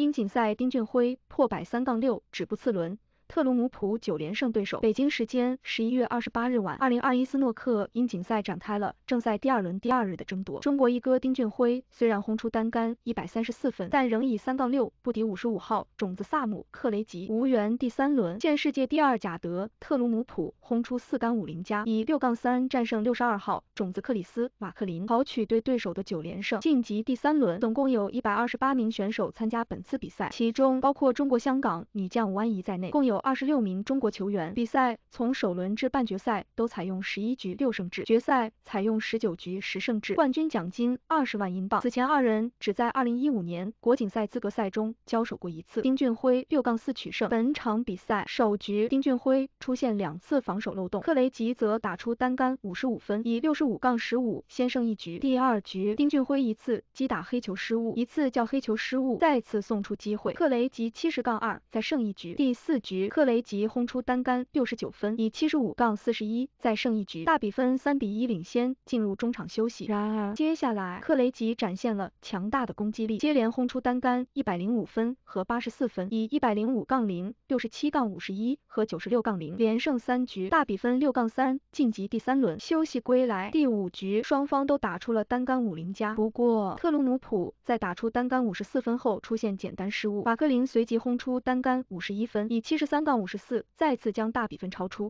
英锦赛，丁俊晖破百三杠六，止步次轮。特鲁姆普九连胜对手。北京时间十一月二十八日晚，二零二一斯诺克英锦赛展开了正赛第二轮第二日的争夺。中国一哥丁俊晖虽然轰出单杆一百三十四分，但仍以三杠六不敌五十五号种子萨姆·克雷吉，无缘第三轮。现世界第二贾德·特鲁姆普轰出四杆五零加，以六杠三战胜六十二号种子克里斯·马克林，豪取对对手的九连胜，晋级第三轮。总共有一百二十八名选手参加本次比赛，其中包括中国香港女将吴安怡在内，共有。二十六名中国球员，比赛从首轮至半决赛都采用十一局六胜制，决赛采用十九局十胜制，冠军奖金二十万英镑。此前二人只在二零一五年国锦赛资格赛中交手过一次，丁俊晖六杠四取胜。本场比赛首局丁俊晖出现两次防守漏洞，克雷吉则打出单杆五十五分，以六十五杠十五先胜一局。第二局丁俊晖一次击打黑球失误，一次叫黑球失误，再次送出机会，克雷吉七十杠二再胜一局。第四局。克雷吉轰出单杆六十九分，以七十五杠四十一再胜一局，大比分三比一领先，进入中场休息。然而，接下来克雷吉展现了强大的攻击力，接连轰出单杆一百零五分和八十四分，以一百零五杠零六十七杠五十一和九十六杠零连胜三局，大比分六杠三晋级第三轮。休息归来，第五局双方都打出了单杆五零加，不过特鲁姆普在打出单杆五十四分后出现简单失误，马克林随即轰出单杆五十一分，以七十三。三杠五十四再次将大比分超出。